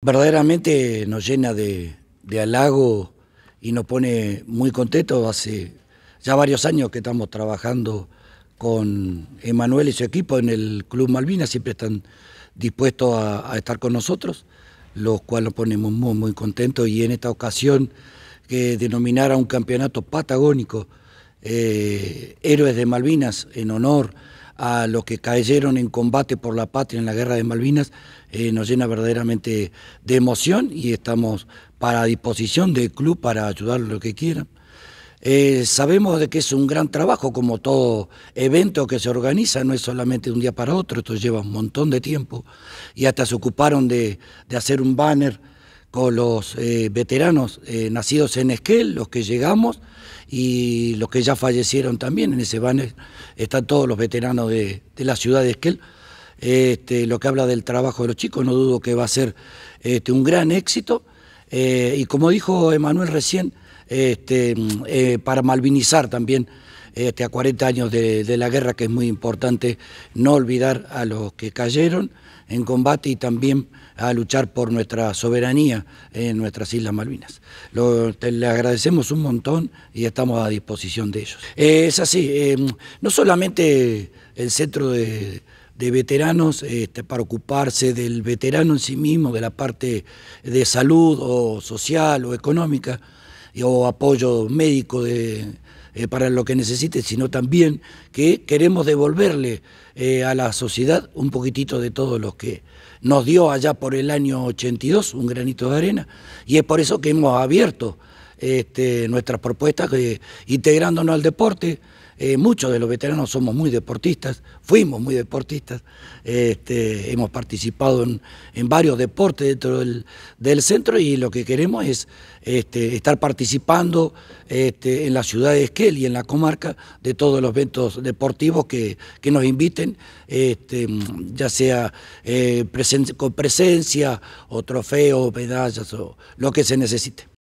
Verdaderamente nos llena de, halago y nos pone muy contentos. Hace ya varios años que estamos trabajando con Emanuel y su equipo en el Club Malvinas, siempre están dispuestos a, estar con nosotros, los cuales nos ponemos muy, muy contentos y en esta ocasión que denominara un campeonato patagónico, eh, Héroes de Malvinas, en honor a los que cayeron en combate por la patria en la guerra de Malvinas, eh, nos llena verdaderamente de emoción y estamos para disposición del club para ayudar lo que quieran. Eh, sabemos de que es un gran trabajo, como todo evento que se organiza, no es solamente un día para otro, esto lleva un montón de tiempo y hasta se ocuparon de, de hacer un banner con los eh, veteranos eh, nacidos en Esquel, los que llegamos y los que ya fallecieron también. En ese banner están todos los veteranos de, la ciudad de Esquel. Este, lo que habla del trabajo de los chicos, no dudo que va a ser este, un gran éxito. Eh, y como dijo Emanuel recién, este, mm, para malvinizar también este, a 40 años de, la guerra, que es muy importante no olvidar a los que cayeron en combate y también a luchar por nuestra soberanía en nuestras Islas Malvinas. Lo, le agradecemos un montón y estamos a disposición de ellos. Eh, es así, em, no solamente el centro de, veteranos este, para ocuparse del veterano en sí mismo, de la parte de salud o social o económica, o apoyo médico de, eh, para lo que necesite, sino también que queremos devolverle eh, a la sociedad un poquitito de todo lo que nos dio allá por el año 82, un granito de arena, y es por eso que hemos abierto este, nuestras propuestas eh, integrándonos al deporte. Eh, muchos de los veteranos somos muy deportistas, fuimos muy deportistas, este, hemos participado en, varios deportes dentro del, centro y lo que queremos es este, estar participando en la ciudad de Esquel y en la comarca de todos los eventos deportivos que, nos inviten, ya sea eh, con presencia o trofeo, medallas o lo que se necesite.